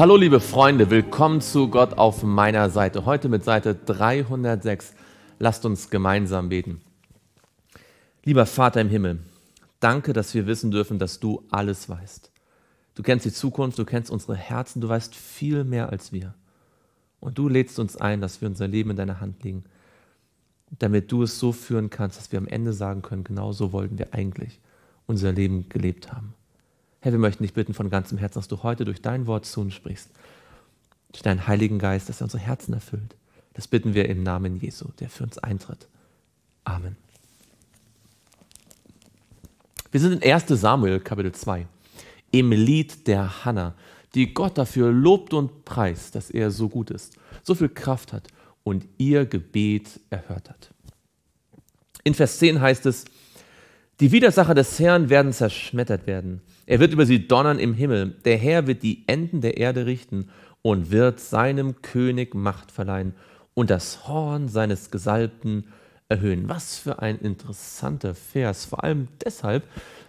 Hallo liebe Freunde, willkommen zu Gott auf meiner Seite. Heute mit Seite 306. Lasst uns gemeinsam beten. Lieber Vater im Himmel, danke, dass wir wissen dürfen, dass du alles weißt. Du kennst die Zukunft, du kennst unsere Herzen, du weißt viel mehr als wir. Und du lädst uns ein, dass wir unser Leben in deiner Hand legen, damit du es so führen kannst, dass wir am Ende sagen können, genau so wollten wir eigentlich unser Leben gelebt haben. Herr, wir möchten dich bitten von ganzem Herzen, dass du heute durch dein Wort zu uns sprichst, durch deinen Heiligen Geist, dass er unsere Herzen erfüllt. Das bitten wir im Namen Jesu, der für uns eintritt. Amen. Wir sind in 1 Samuel Kapitel 2, im Lied der Hanna, die Gott dafür lobt und preist, dass er so gut ist, so viel Kraft hat und ihr Gebet erhört hat. In Vers 10 heißt es, die Widersacher des Herrn werden zerschmettert werden. Er wird über sie donnern im Himmel. Der Herr wird die Enden der Erde richten und wird seinem König Macht verleihen und das Horn seines Gesalbten erhöhen. Was für ein interessanter Vers. Vor allem deshalb,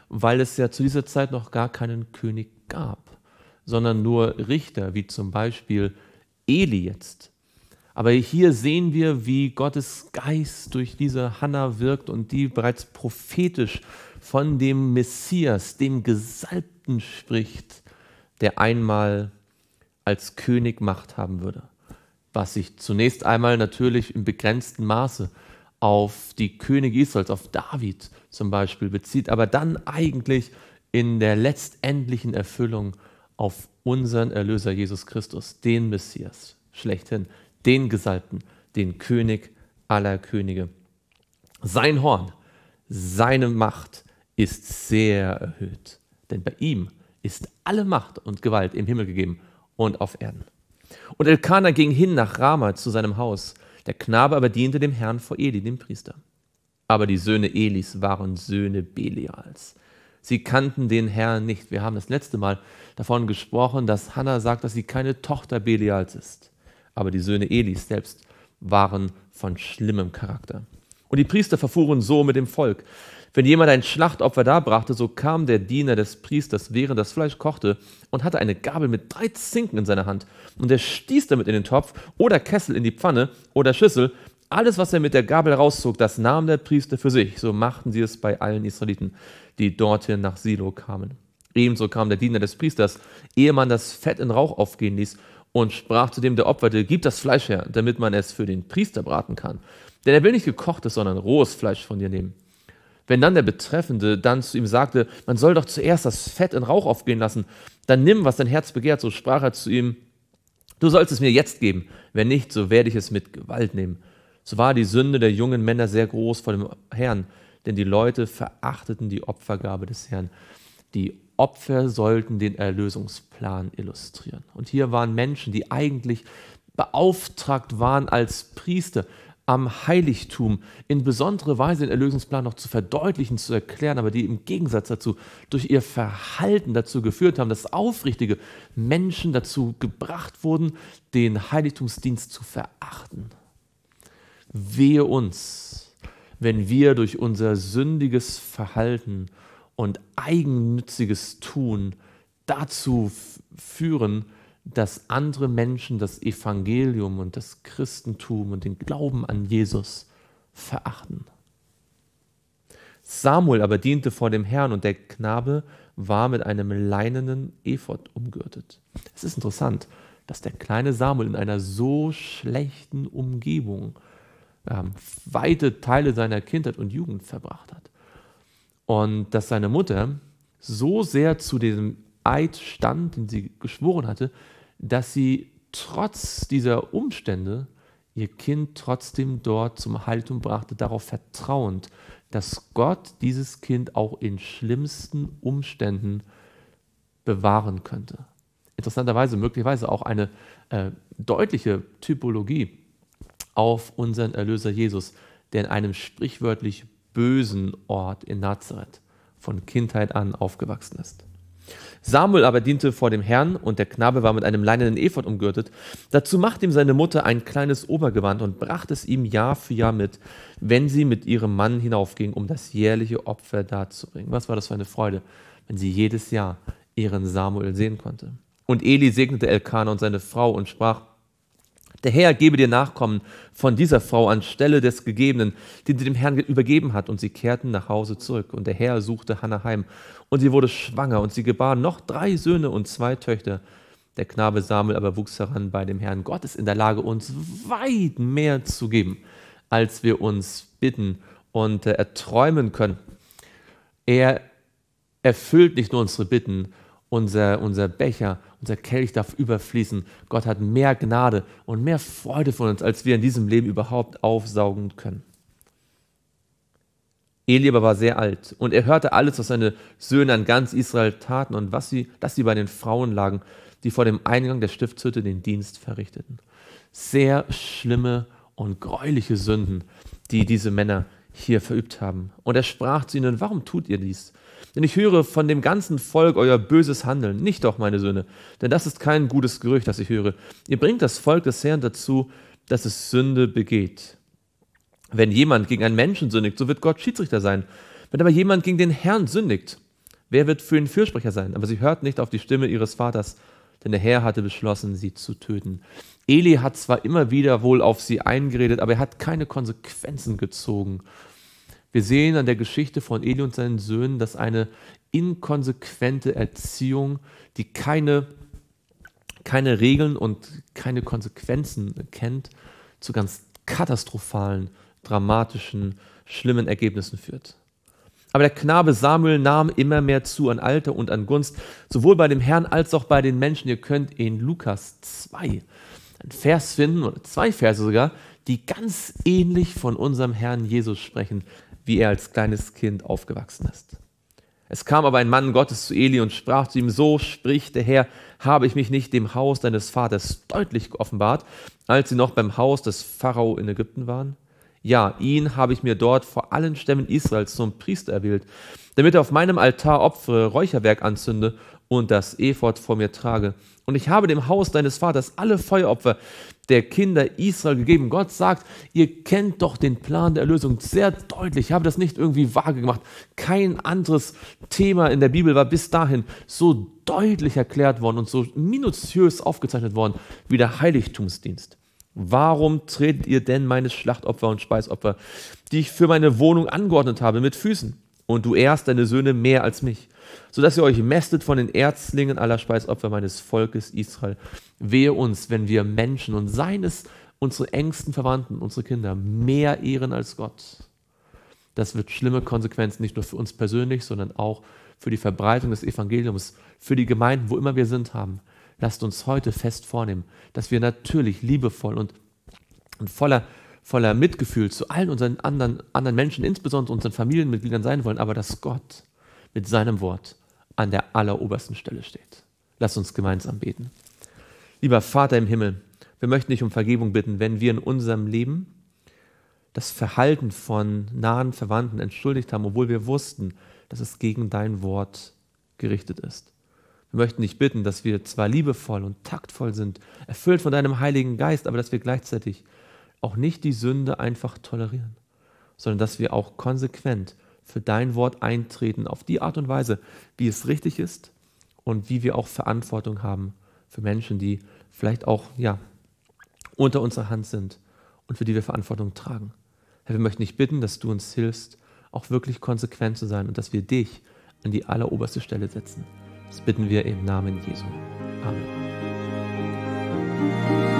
weil es ja zu dieser Zeit noch gar keinen König gab, sondern nur Richter, wie zum Beispiel Eli jetzt. Aber hier sehen wir, wie Gottes Geist durch diese Hanna wirkt und die bereits prophetisch von dem Messias, dem Gesalbten spricht, der einmal als König Macht haben würde. Was sich zunächst einmal natürlich im begrenzten Maße auf die Könige Israels, auf David zum Beispiel bezieht, aber dann eigentlich in der letztendlichen Erfüllung auf unseren Erlöser Jesus Christus, den Messias schlechthin, den Gesalbten, den König aller Könige. Sein Horn, seine Macht ist sehr erhöht, denn bei ihm ist alle Macht und Gewalt im Himmel gegeben und auf Erden. Und Elkanah ging hin nach Rama zu seinem Haus. Der Knabe aber diente dem Herrn vor Eli, dem Priester. Aber die Söhne Elis waren Söhne Belials. Sie kannten den Herrn nicht. Wir haben das letzte Mal davon gesprochen, dass Hannah sagt, dass sie keine Tochter Belials ist aber die Söhne Elis selbst waren von schlimmem Charakter. Und die Priester verfuhren so mit dem Volk. Wenn jemand ein Schlachtopfer darbrachte, so kam der Diener des Priesters, während das Fleisch kochte, und hatte eine Gabel mit drei Zinken in seiner Hand. Und er stieß damit in den Topf oder Kessel in die Pfanne oder Schüssel. Alles, was er mit der Gabel rauszog, das nahm der Priester für sich. So machten sie es bei allen Israeliten, die dorthin nach Silo kamen. Ebenso kam der Diener des Priesters, ehe man das Fett in Rauch aufgehen ließ, und sprach zu dem, der opferte, gib das Fleisch her, damit man es für den Priester braten kann. Denn er will nicht gekochtes, sondern rohes Fleisch von dir nehmen. Wenn dann der Betreffende dann zu ihm sagte, man soll doch zuerst das Fett in Rauch aufgehen lassen, dann nimm, was dein Herz begehrt, so sprach er zu ihm, du sollst es mir jetzt geben, wenn nicht, so werde ich es mit Gewalt nehmen. So war die Sünde der jungen Männer sehr groß vor dem Herrn, denn die Leute verachteten die Opfergabe des Herrn. Die Opfer sollten den Erlösungsplan illustrieren. Und hier waren Menschen, die eigentlich beauftragt waren als Priester am Heiligtum in besondere Weise den Erlösungsplan noch zu verdeutlichen, zu erklären, aber die im Gegensatz dazu durch ihr Verhalten dazu geführt haben, dass aufrichtige Menschen dazu gebracht wurden, den Heiligtumsdienst zu verachten. Wehe uns, wenn wir durch unser sündiges Verhalten und eigennütziges Tun dazu führen, dass andere Menschen das Evangelium und das Christentum und den Glauben an Jesus verachten. Samuel aber diente vor dem Herrn und der Knabe war mit einem leinenen Ephod umgürtet. Es ist interessant, dass der kleine Samuel in einer so schlechten Umgebung ähm, weite Teile seiner Kindheit und Jugend verbracht hat. Und dass seine Mutter so sehr zu diesem Eid stand, den sie geschworen hatte, dass sie trotz dieser Umstände ihr Kind trotzdem dort zum Haltung brachte, darauf vertrauend, dass Gott dieses Kind auch in schlimmsten Umständen bewahren könnte. Interessanterweise möglicherweise auch eine äh, deutliche Typologie auf unseren Erlöser Jesus, der in einem sprichwörtlich bösen Ort in Nazareth von Kindheit an aufgewachsen ist. Samuel aber diente vor dem Herrn und der Knabe war mit einem leinenen Ephod umgürtet. Dazu machte ihm seine Mutter ein kleines Obergewand und brachte es ihm Jahr für Jahr mit, wenn sie mit ihrem Mann hinaufging, um das jährliche Opfer darzubringen. Was war das für eine Freude, wenn sie jedes Jahr ihren Samuel sehen konnte. Und Eli segnete Elkanah und seine Frau und sprach, der Herr gebe dir Nachkommen von dieser Frau anstelle des Gegebenen, den sie dem Herrn übergeben hat. Und sie kehrten nach Hause zurück. Und der Herr suchte Hannah heim. Und sie wurde schwanger. Und sie gebar noch drei Söhne und zwei Töchter. Der Knabe Samuel aber wuchs heran bei dem Herrn. Gott ist in der Lage, uns weit mehr zu geben, als wir uns bitten und äh, erträumen können. Er erfüllt nicht nur unsere Bitten, unser, unser Becher, unser Kelch darf überfließen. Gott hat mehr Gnade und mehr Freude von uns, als wir in diesem Leben überhaupt aufsaugen können. Eli aber war sehr alt und er hörte alles, was seine Söhne an ganz Israel taten und was sie, dass sie bei den Frauen lagen, die vor dem Eingang der Stiftshütte den Dienst verrichteten. Sehr schlimme und gräuliche Sünden, die diese Männer hier verübt haben. Und er sprach zu ihnen, warum tut ihr dies? Denn ich höre von dem ganzen Volk euer böses Handeln, nicht doch meine Söhne, denn das ist kein gutes Gerücht, das ich höre. Ihr bringt das Volk des Herrn dazu, dass es Sünde begeht. Wenn jemand gegen einen Menschen sündigt, so wird Gott Schiedsrichter sein. Wenn aber jemand gegen den Herrn sündigt, wer wird für ihn Fürsprecher sein? Aber sie hört nicht auf die Stimme ihres Vaters, denn der Herr hatte beschlossen, sie zu töten. Eli hat zwar immer wieder wohl auf sie eingeredet, aber er hat keine Konsequenzen gezogen wir sehen an der Geschichte von Eli und seinen Söhnen, dass eine inkonsequente Erziehung, die keine, keine Regeln und keine Konsequenzen kennt, zu ganz katastrophalen, dramatischen, schlimmen Ergebnissen führt. Aber der Knabe Samuel nahm immer mehr zu an Alter und an Gunst, sowohl bei dem Herrn als auch bei den Menschen. Ihr könnt in Lukas 2 einen Vers finden, oder zwei Verse sogar, die ganz ähnlich von unserem Herrn Jesus sprechen, wie er als kleines Kind aufgewachsen ist. Es kam aber ein Mann Gottes zu Eli und sprach zu ihm, so spricht der Herr, habe ich mich nicht dem Haus deines Vaters deutlich offenbart, als sie noch beim Haus des Pharao in Ägypten waren? Ja, ihn habe ich mir dort vor allen Stämmen Israels zum Priester erwählt, damit er auf meinem Altar opfere, Räucherwerk anzünde und das Ephod vor mir trage. Und ich habe dem Haus deines Vaters alle Feueropfer der Kinder Israel gegeben. Gott sagt, ihr kennt doch den Plan der Erlösung sehr deutlich. Ich habe das nicht irgendwie vage gemacht. Kein anderes Thema in der Bibel war bis dahin so deutlich erklärt worden und so minutiös aufgezeichnet worden wie der Heiligtumsdienst. Warum tretet ihr denn meine Schlachtopfer und Speisopfer, die ich für meine Wohnung angeordnet habe, mit Füßen? und du ehrst deine Söhne mehr als mich, sodass ihr euch mästet von den Erzlingen aller Speisopfer meines Volkes Israel. Wehe uns, wenn wir Menschen und seines, unsere engsten Verwandten, unsere Kinder mehr ehren als Gott. Das wird schlimme Konsequenzen nicht nur für uns persönlich, sondern auch für die Verbreitung des Evangeliums, für die Gemeinden, wo immer wir sind, haben. Lasst uns heute fest vornehmen, dass wir natürlich liebevoll und, und voller voller Mitgefühl zu allen unseren anderen, anderen Menschen, insbesondere unseren Familienmitgliedern sein wollen, aber dass Gott mit seinem Wort an der allerobersten Stelle steht. Lass uns gemeinsam beten. Lieber Vater im Himmel, wir möchten dich um Vergebung bitten, wenn wir in unserem Leben das Verhalten von nahen Verwandten entschuldigt haben, obwohl wir wussten, dass es gegen dein Wort gerichtet ist. Wir möchten dich bitten, dass wir zwar liebevoll und taktvoll sind, erfüllt von deinem Heiligen Geist, aber dass wir gleichzeitig auch nicht die Sünde einfach tolerieren, sondern dass wir auch konsequent für dein Wort eintreten, auf die Art und Weise, wie es richtig ist und wie wir auch Verantwortung haben für Menschen, die vielleicht auch ja, unter unserer Hand sind und für die wir Verantwortung tragen. Herr, wir möchten dich bitten, dass du uns hilfst, auch wirklich konsequent zu sein und dass wir dich an die alleroberste Stelle setzen. Das bitten wir im Namen Jesu. Amen.